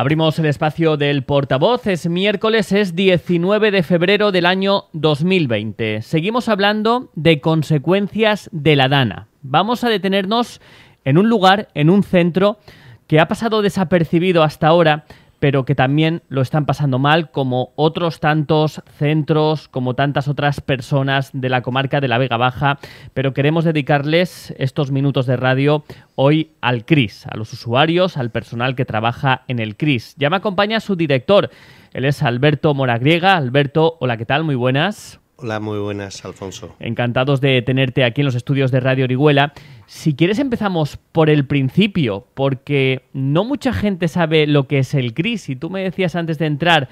Abrimos el espacio del portavoz, es miércoles, es 19 de febrero del año 2020. Seguimos hablando de consecuencias de la Dana. Vamos a detenernos en un lugar, en un centro, que ha pasado desapercibido hasta ahora, pero que también lo están pasando mal como otros tantos centros, como tantas otras personas de la comarca de la Vega Baja, pero queremos dedicarles estos minutos de radio hoy al CRIS, a los usuarios, al personal que trabaja en el CRIS. Ya me acompaña su director, él es Alberto Moragriega. Alberto, hola, ¿qué tal? Muy buenas. Hola, muy buenas, Alfonso. Encantados de tenerte aquí en los estudios de Radio Orihuela. Si quieres empezamos por el principio, porque no mucha gente sabe lo que es el CRIS y tú me decías antes de entrar,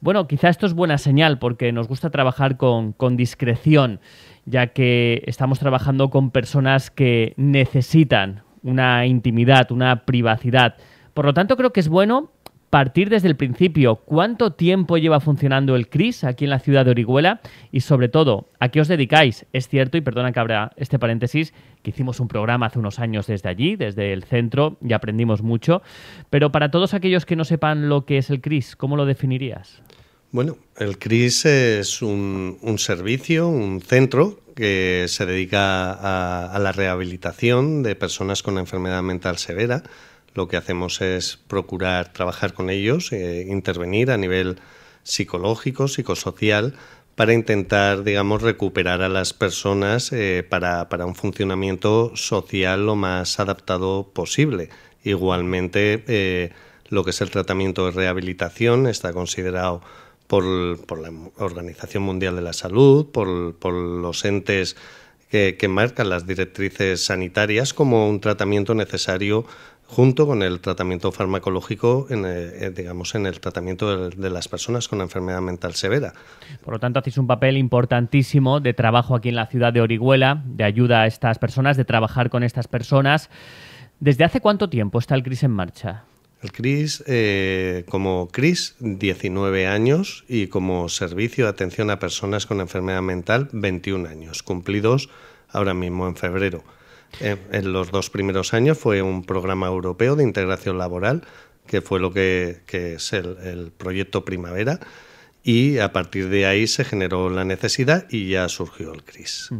bueno, quizá esto es buena señal porque nos gusta trabajar con, con discreción, ya que estamos trabajando con personas que necesitan una intimidad, una privacidad. Por lo tanto, creo que es bueno partir desde el principio. ¿Cuánto tiempo lleva funcionando el CRIS aquí en la ciudad de Orihuela? Y sobre todo, ¿a qué os dedicáis? Es cierto, y perdona que abra este paréntesis, que hicimos un programa hace unos años desde allí, desde el centro, y aprendimos mucho. Pero para todos aquellos que no sepan lo que es el CRIS, ¿cómo lo definirías? Bueno, el CRIS es un, servicio, un centro que se dedica a, a la rehabilitación de personas con enfermedad mental severa lo que hacemos es procurar trabajar con ellos, eh, intervenir a nivel psicológico, psicosocial, para intentar, digamos, recuperar a las personas eh, para, un funcionamiento social lo más adaptado posible. Igualmente, eh, lo que es el tratamiento de rehabilitación está considerado por, la Organización Mundial de la Salud, por, los entes que, marcan las directrices sanitarias como un tratamiento necesario junto con el tratamiento farmacológico, eh, eh, digamos, en el tratamiento de, las personas con enfermedad mental severa. Por lo tanto, hacéis un papel importantísimo de trabajo aquí en la ciudad de Orihuela, de ayuda a estas personas, de trabajar con estas personas. ¿Desde hace cuánto tiempo está el CRIS en marcha? El CRIS, eh, como CRIS, 19 años y como servicio de atención a personas con enfermedad mental, 21 años, cumplidos ahora mismo en febrero. Eh, en los dos primeros años fue un programa europeo de integración laboral, que fue lo que, es el, proyecto Primavera. Y a partir de ahí se generó la necesidad y ya surgió el CRIS.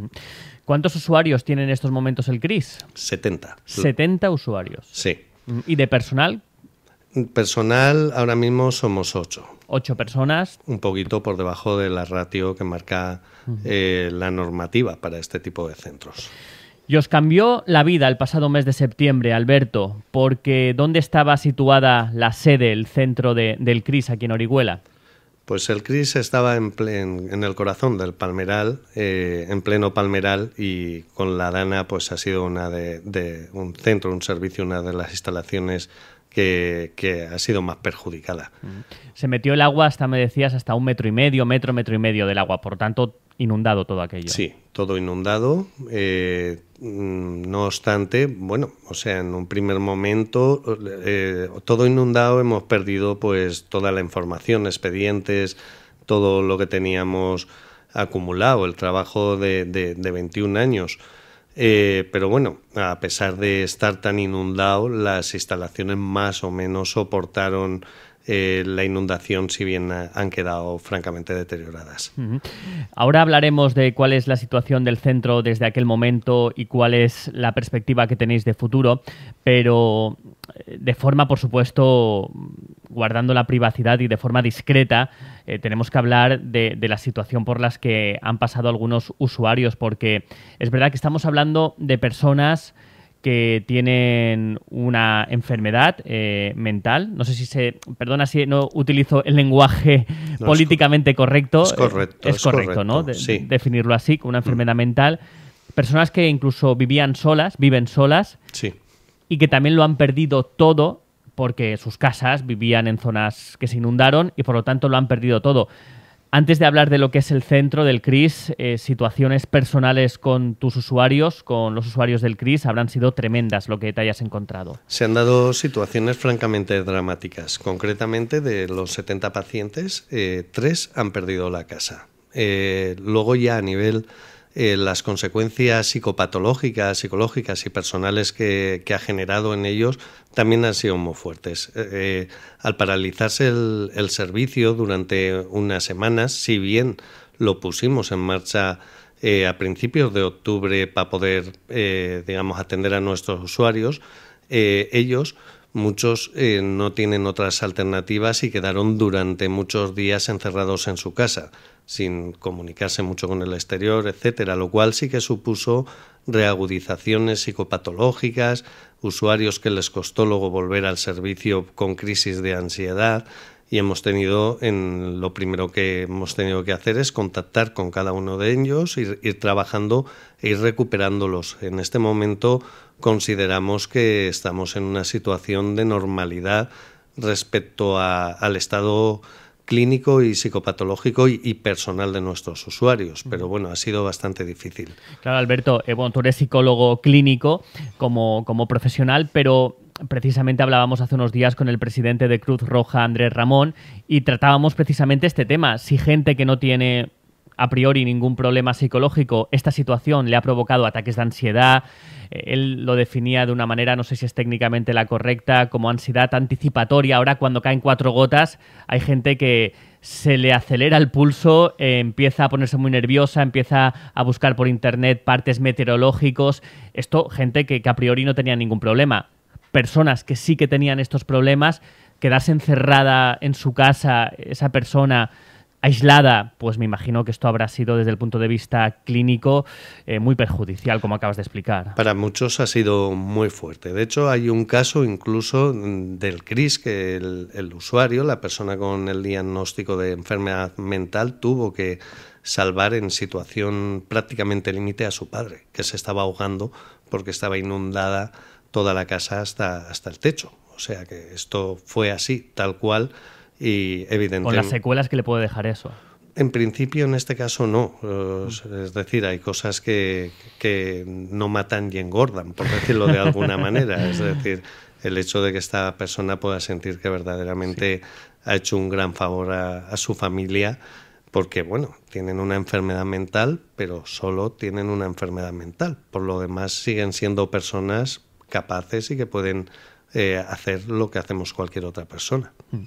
¿Cuántos usuarios tiene en estos momentos el CRIS? 70. 70 usuarios. Sí. ¿Y de personal? Personal, ahora mismo somos 8. 8 personas. Un poquito por debajo de la ratio que marca eh, la normativa para este tipo de centros. Y os cambió la vida el pasado mes de septiembre, Alberto, porque ¿dónde estaba situada la sede, el centro del CRIS aquí en Orihuela? Pues el CRIS estaba en, en el corazón del palmeral, eh, en pleno palmeral, y con la Dana pues ha sido una de, de un centro, un servicio, una de las instalaciones que, que, ha sido más perjudicada. Mm. Se metió el agua hasta, me decías, hasta un metro y medio, metro, metro y medio del agua. Por tanto, inundado todo aquello. Sí, todo inundado. Eh, mm, no obstante, bueno, o sea, en un primer momento, eh, todo inundado, hemos perdido pues toda la información, expedientes, todo lo que teníamos acumulado, el trabajo de, de, 21 años. Eh, pero bueno, a pesar de estar tan inundado, las instalaciones más o menos soportaron eh, la inundación, si bien eh, han quedado francamente deterioradas. Ahora hablaremos de cuál es la situación del centro desde aquel momento y cuál es la perspectiva que tenéis de futuro, pero eh, de forma, por supuesto, guardando la privacidad y de forma discreta, tenemos que hablar de, la situación por las que han pasado algunos usuarios, porque es verdad que estamos hablando de personas que tienen una enfermedad eh, mental. No sé si se. Perdona si no utilizo el lenguaje políticamente correcto. Es correcto. Es, correcto, ¿no? Definirlo así, como una mm. enfermedad mental. Personas que incluso vivían solas, viven solas. Sí. Y que también lo han perdido todo porque sus casas vivían en zonas que se inundaron y por lo tanto lo han perdido todo. Antes de hablar de lo que es el centro del CRIS, eh, situaciones personales con tus usuarios, con los usuarios del CRIS, habrán sido tremendas lo que te hayas encontrado. Se han dado situaciones francamente dramáticas. Concretamente, de los 70 pacientes, eh, tres han perdido la casa. Eh, luego ya a nivel eh, las consecuencias psicopatológicas, psicológicas y personales que, ha generado en ellos también han sido muy fuertes. Eh, eh, al paralizarse el, servicio durante unas semanas, si bien lo pusimos en marcha a principios de octubre para poder, digamos, atender a nuestros usuarios, ellos muchos eh, no tienen otras alternativas y quedaron durante muchos días encerrados en su casa, sin comunicarse mucho con el exterior, etcétera, lo cual sí que supuso reagudizaciones psicopatológicas, usuarios que les costó luego volver al servicio con crisis de ansiedad y hemos tenido en lo primero que hemos tenido que hacer es contactar con cada uno de ellos ir trabajando e ir recuperándolos. En este momento consideramos que estamos en una situación de normalidad respecto al estado clínico y psicopatológico y, personal de nuestros usuarios. Pero bueno, ha sido bastante difícil. Claro, Alberto, eh, bueno, tú eres psicólogo clínico como, como profesional, pero precisamente hablábamos hace unos días con el presidente de Cruz Roja, Andrés Ramón, y tratábamos precisamente este tema. Si gente que no tiene a priori ningún problema psicológico, esta situación le ha provocado ataques de ansiedad. Eh, él lo definía de una manera, no sé si es técnicamente la correcta, como ansiedad anticipatoria. Ahora cuando caen cuatro gotas hay gente que se le acelera el pulso, eh, empieza a ponerse muy nerviosa, empieza a buscar por internet partes meteorológicos. Esto, gente que, que a priori no tenía ningún problema. Personas que sí que tenían estos problemas, quedarse encerrada en su casa, esa persona aislada, pues me imagino que esto habrá sido desde el punto de vista clínico eh, muy perjudicial, como acabas de explicar. Para muchos ha sido muy fuerte. De hecho, hay un caso incluso mm, del CRIS que el, usuario, la persona con el diagnóstico de enfermedad mental, tuvo que salvar en situación prácticamente límite a su padre, que se estaba ahogando porque estaba inundada toda la casa hasta, hasta el techo. O sea que esto fue así, tal cual y evidentemente... Con las secuelas que le puede dejar eso. En principio, en este caso, no. Es decir, hay cosas que, no matan y engordan, por decirlo de alguna manera. Es decir, el hecho de que esta persona pueda sentir que verdaderamente ha hecho un gran favor a, su familia, porque, bueno, tienen una enfermedad mental, pero solo tienen una enfermedad mental. Por lo demás, siguen siendo personas capaces y que pueden eh, hacer lo que hacemos cualquier otra persona. Mm.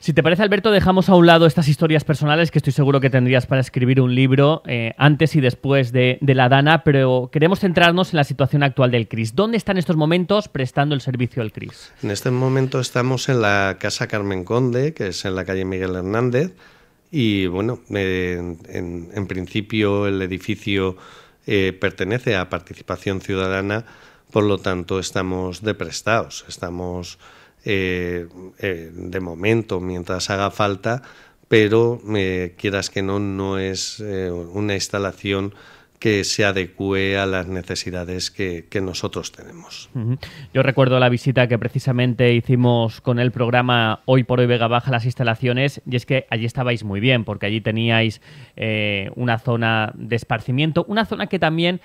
Si te parece, Alberto, dejamos a un lado estas historias personales que estoy seguro que tendrías para escribir un libro eh, antes y después de, la Dana, pero queremos centrarnos en la situación actual del CRIS. ¿Dónde están estos momentos prestando el servicio al CRIS? En este momento estamos en la Casa Carmen Conde, que es en la calle Miguel Hernández, y bueno, en, principio el edificio eh, pertenece a Participación Ciudadana, por lo tanto estamos de prestados, estamos eh, eh, de momento, mientras haga falta, pero me eh, quieras que no, no es una instalación que se adecue a las necesidades que, nosotros tenemos. Yo recuerdo la visita que precisamente hicimos con el programa Hoy por Hoy Vega Baja las instalaciones y es que allí estabais muy bien porque allí teníais una zona de esparcimiento, una zona que también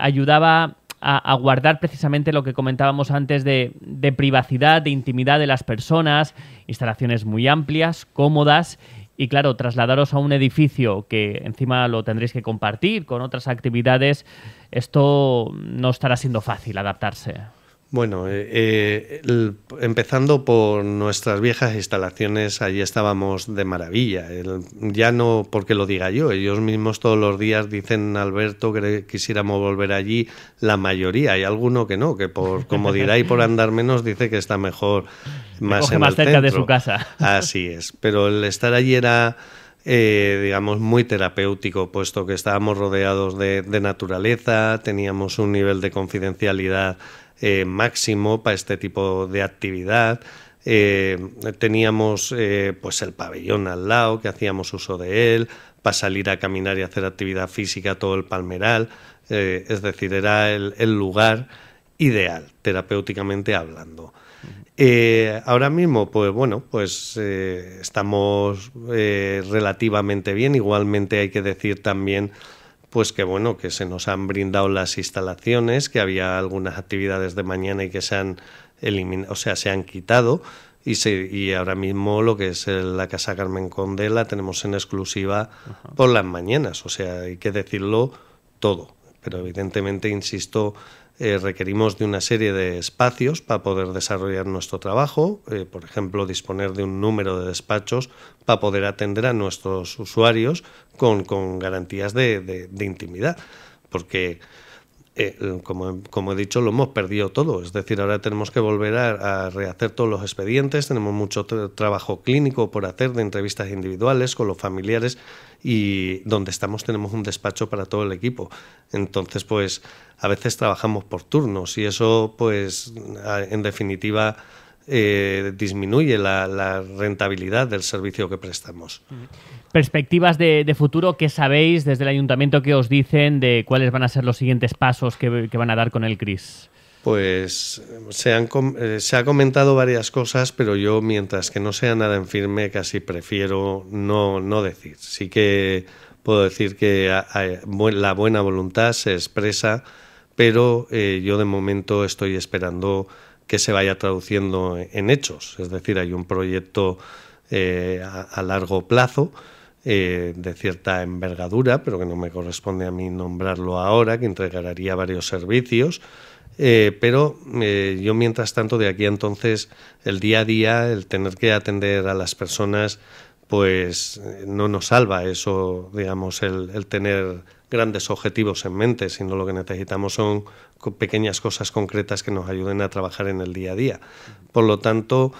ayudaba a, guardar precisamente lo que comentábamos antes de privacidad, de intimidad de las personas, instalaciones muy amplias, cómodas y claro, trasladaros a un edificio que encima lo tendréis que compartir con otras actividades, esto no estará siendo fácil adaptarse. Bueno, eh, eh, empezando por nuestras viejas instalaciones, allí estábamos de maravilla. ya no porque lo diga yo, ellos mismos todos los días dicen, Alberto, que quisiéramos volver allí, la mayoría, hay alguno que no, que por, como dirá y por andar menos, dice que está mejor más, en más cerca de su casa. Así es, pero el estar allí era eh, digamos, muy terapéutico, puesto que estábamos rodeados de, naturaleza, teníamos un nivel de confidencialidad eh, máximo para este tipo de actividad. Eh, teníamos pues el pabellón al lado que hacíamos uso de él para salir a caminar y hacer actividad física todo el palmeral es decir era el lugar ideal terapéuticamente hablando eh, ahora mismo, pues bueno, pues eh, estamos eh, relativamente bien. Igualmente hay que decir también, pues que bueno, que se nos han brindado las instalaciones, que había algunas actividades de mañana y que se han eliminado, o sea, se han quitado. Y, se, ahora mismo lo que es la Casa Carmen Conde la tenemos en exclusiva por las mañanas. O sea, hay que decirlo todo. Pero evidentemente, insisto, eh, requerimos de una serie de espacios para poder desarrollar nuestro trabajo, eh, por ejemplo, disponer de un número de despachos para poder atender a nuestros usuarios con, garantías de, intimidad, porque... Eh, como, he dicho, lo hemos perdido todo. Es decir, ahora tenemos que volver a, rehacer todos los expedientes, tenemos mucho trabajo clínico por hacer de entrevistas individuales con los familiares y donde estamos tenemos un despacho para todo el equipo. Entonces, pues a veces trabajamos por turnos y eso, pues, en definitiva, eh, disminuye la, rentabilidad del servicio que prestamos. Perspectivas de, futuro, ¿qué sabéis desde el ayuntamiento que os dicen de cuáles van a ser los siguientes pasos que, van a dar con el CRIS? Pues se, han, eh, se ha comentado varias cosas, pero yo mientras que no sea nada en firme, casi prefiero no, no decir. Sí que puedo decir que la buena voluntad se expresa pero eh, yo de momento estoy esperando que se vaya traduciendo en hechos. Es decir, hay un proyecto eh, a, largo plazo eh, de cierta envergadura, pero que no me corresponde a mí nombrarlo ahora, que entregaría varios servicios. pero yo mientras tanto de aquí a entonces el día a día, el tener que atender a las personas, pues no nos salva eso, digamos, el tener grandes objetivos en mente, sino lo que necesitamos son pequeñas cosas concretas que nos ayuden a trabajar en el día a día. Por lo tanto,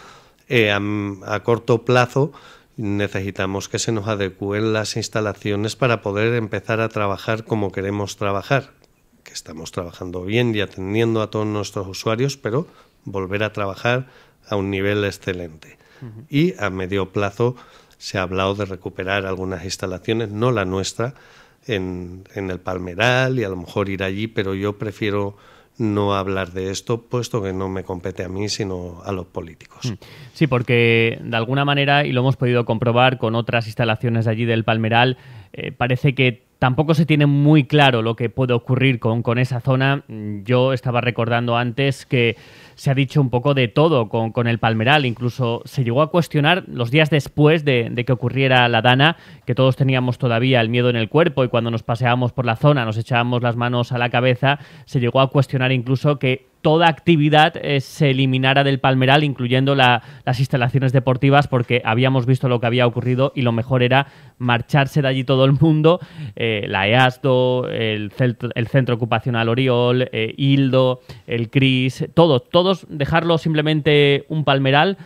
eh, a, corto plazo necesitamos que se nos adecúen las instalaciones para poder empezar a trabajar como queremos trabajar, que estamos trabajando bien y atendiendo a todos nuestros usuarios, pero volver a trabajar a un nivel excelente. Y a medio plazo se ha hablado de recuperar algunas instalaciones, no la nuestra, en, el Palmeral y a lo mejor ir allí, pero yo prefiero no hablar de esto, puesto que no me compete a mí, sino a los políticos. Mm. Sí, porque de alguna manera, y lo hemos podido comprobar con otras instalaciones allí del Palmeral, eh, parece que tampoco se tiene muy claro lo que puede ocurrir con esa zona. Mm, yo estaba recordando antes que se ha dicho un poco de todo con, el Palmeral. Incluso se llegó a cuestionar los días después de, que ocurriera la dana, que todos teníamos todavía el miedo en el cuerpo y cuando nos paseábamos por la zona nos echábamos las manos a la cabeza, se llegó a cuestionar incluso que toda actividad eh, se eliminara del palmeral, incluyendo la, las instalaciones deportivas, porque habíamos visto lo que había ocurrido y lo mejor era marcharse de allí todo el mundo, eh, la EASDO, el, el, Centro Ocupacional Oriol, eh, Hildo, el CRIS, todo, todo dejarlo simplemente un palmeral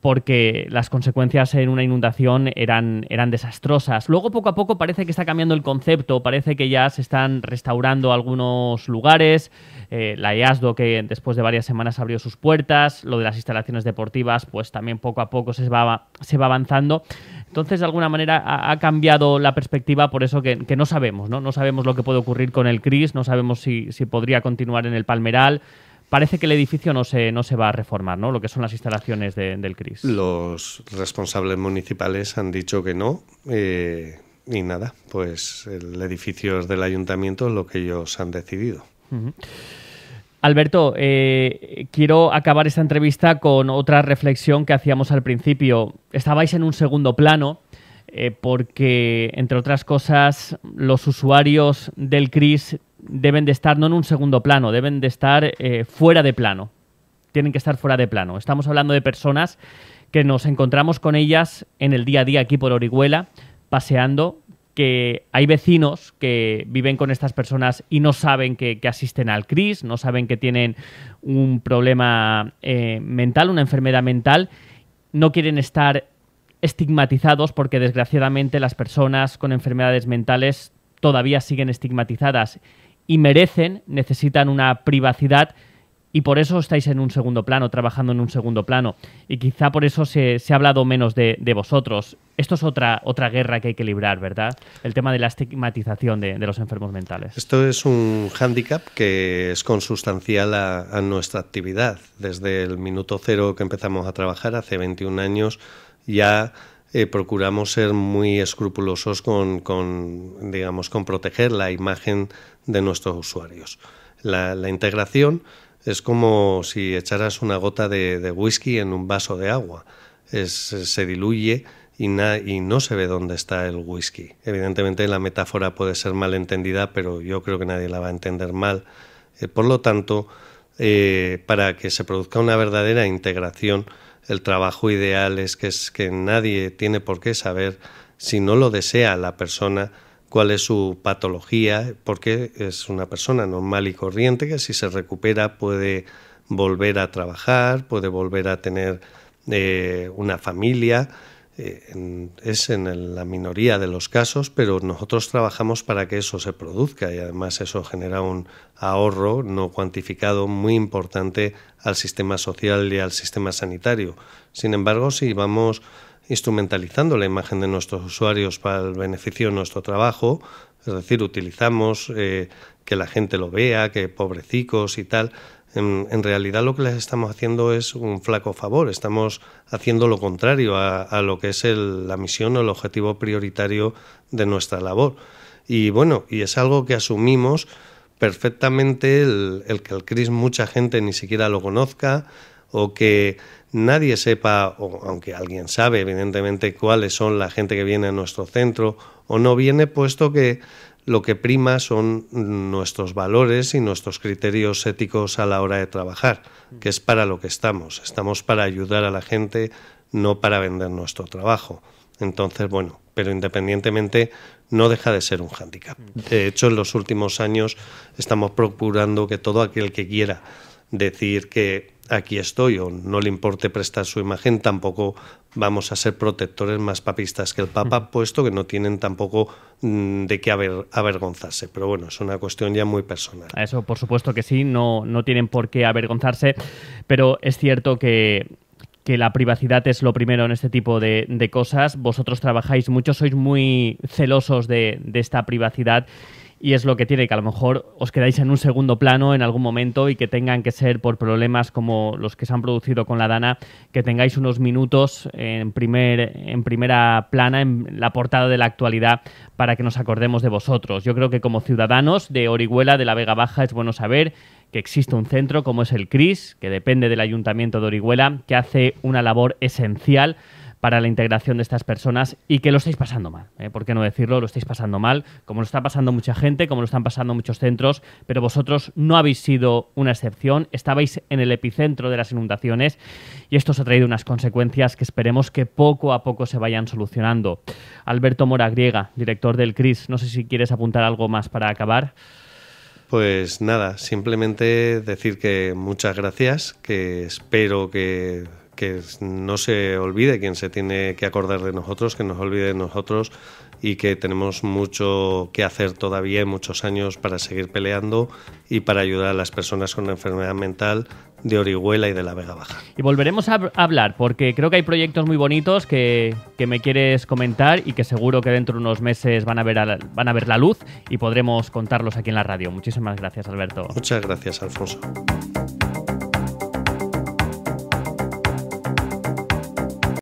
porque las consecuencias en una inundación eran, eran desastrosas. Luego poco a poco parece que está cambiando el concepto, parece que ya se están restaurando algunos lugares, eh, la EASDO que después de varias semanas abrió sus puertas, lo de las instalaciones deportivas pues también poco a poco se va, se va avanzando. Entonces de alguna manera ha, cambiado la perspectiva, por eso que, no sabemos, ¿no? No sabemos lo que puede ocurrir con el CRIS, no sabemos si, si podría continuar en el Palmeral, parece que el edificio no se, no se va a reformar, ¿no? Lo que son las instalaciones del CRIS. Los responsables municipales han dicho que no. Eh, y nada, pues el edificio es del ayuntamiento, lo que ellos han decidido. Alberto, eh, quiero acabar esta entrevista con otra reflexión que hacíamos al principio. Estabais en un segundo plano eh, porque, entre otras cosas, los usuarios del CRIS deben de estar no en un segundo plano, deben de estar eh, fuera de plano. Tienen que estar fuera de plano. Estamos hablando de personas que nos encontramos con ellas en el día a día aquí por Orihuela, paseando, que hay vecinos que viven con estas personas y no saben que, asisten al CRIS, no saben que tienen un problema eh, mental, una enfermedad mental, no quieren estar estigmatizados porque desgraciadamente las personas con enfermedades mentales todavía siguen estigmatizadas y merecen, necesitan una privacidad y por eso estáis en un segundo plano, trabajando en un segundo plano. Y quizá por eso se, se ha hablado menos de, vosotros. Esto es otra, otra guerra que hay que librar, ¿verdad? El tema de la estigmatización de, de los enfermos mentales. Esto es un hándicap que es consustancial a, a nuestra actividad. Desde el minuto cero que empezamos a trabajar, hace 21 años, ya eh, procuramos ser muy escrupulosos con, digamos, con proteger la imagen de nuestros usuarios. La, integración es como si echaras una gota de, whisky en un vaso de agua. se diluye y, y, no se ve dónde está el whisky. Evidentemente la metáfora puede ser mal entendida, pero yo creo que nadie la va a entender mal. Eh, por lo tanto, eh, para que se produzca una verdadera integración, el trabajo ideal es que, es que nadie tiene por qué saber, si no lo desea la persona, cuál es su patología, porque es una persona normal y corriente que si se recupera puede volver a trabajar, puede volver a tener eh, una familia eh, es en la minoría de los casos, pero nosotros trabajamos para que eso se produzca y además eso genera un ahorro no cuantificado muy importante al sistema social y al sistema sanitario. Sin embargo, si vamos instrumentalizando la imagen de nuestros usuarios para el beneficio de nuestro trabajo, es decir, utilizamos eh, que la gente lo vea, que pobrecicos y tal, en, realidad lo que les estamos haciendo es un flaco favor, estamos haciendo lo contrario a, lo que es la misión o el objetivo prioritario de nuestra labor. Y bueno, y es algo que asumimos perfectamente el, que el CRIS mucha gente ni siquiera lo conozca o que nadie sepa, o aunque alguien sabe evidentemente cuáles son la gente que viene a nuestro centro o no viene, puesto que lo que prima son nuestros valores y nuestros criterios éticos a la hora de trabajar, que es para lo que estamos. Estamos para ayudar a la gente, no para vender nuestro trabajo. Entonces, bueno, pero independientemente no deja de ser un hándicap. De hecho, en los últimos años estamos procurando que todo aquel que quiera decir que aquí estoy o no le importe prestar su imagen, tampoco vamos a ser protectores más papistas que el Papa, mm. puesto que no tienen tampoco mm, de qué avergonzarse. Pero bueno, es una cuestión ya muy personal. Eso, por supuesto que sí, no, tienen por qué avergonzarse, pero es cierto que que la privacidad es lo primero en este tipo de, cosas. Vosotros trabajáis mucho, sois muy celosos de, de esta privacidad y es lo que tiene que a lo mejor os quedáis en un segundo plano en algún momento y que tengan que ser por problemas como los que se han producido con la Dana, que tengáis unos minutos en, primer, en primera plana, en la portada de la actualidad, para que nos acordemos de vosotros. Yo creo que como ciudadanos de Orihuela, de la Vega Baja, es bueno saber que existe un centro como es el CRIS, que depende del Ayuntamiento de Orihuela, que hace una labor esencial para la integración de estas personas y que lo estáis pasando mal. ¿eh? ¿Por qué no decirlo? Lo estáis pasando mal, como lo está pasando mucha gente, como lo están pasando muchos centros, pero vosotros no habéis sido una excepción, estabais en el epicentro de las inundaciones y esto os ha traído unas consecuencias que esperemos que poco a poco se vayan solucionando. Alberto Mora Griega, director del CRIS, no sé si quieres apuntar algo más para acabar. Pues nada, simplemente decir que muchas gracias, que espero que que no se olvide quien se tiene que acordar de nosotros, que nos olvide de nosotros y que tenemos mucho que hacer todavía, muchos años para seguir peleando y para ayudar a las personas con enfermedad mental de Orihuela y de la Vega Baja. Y volveremos a hablar porque creo que hay proyectos muy bonitos que, que me quieres comentar y que seguro que dentro de unos meses van a, ver van a ver la luz y podremos contarlos aquí en la radio. Muchísimas gracias, Alberto. Muchas gracias, Alfonso.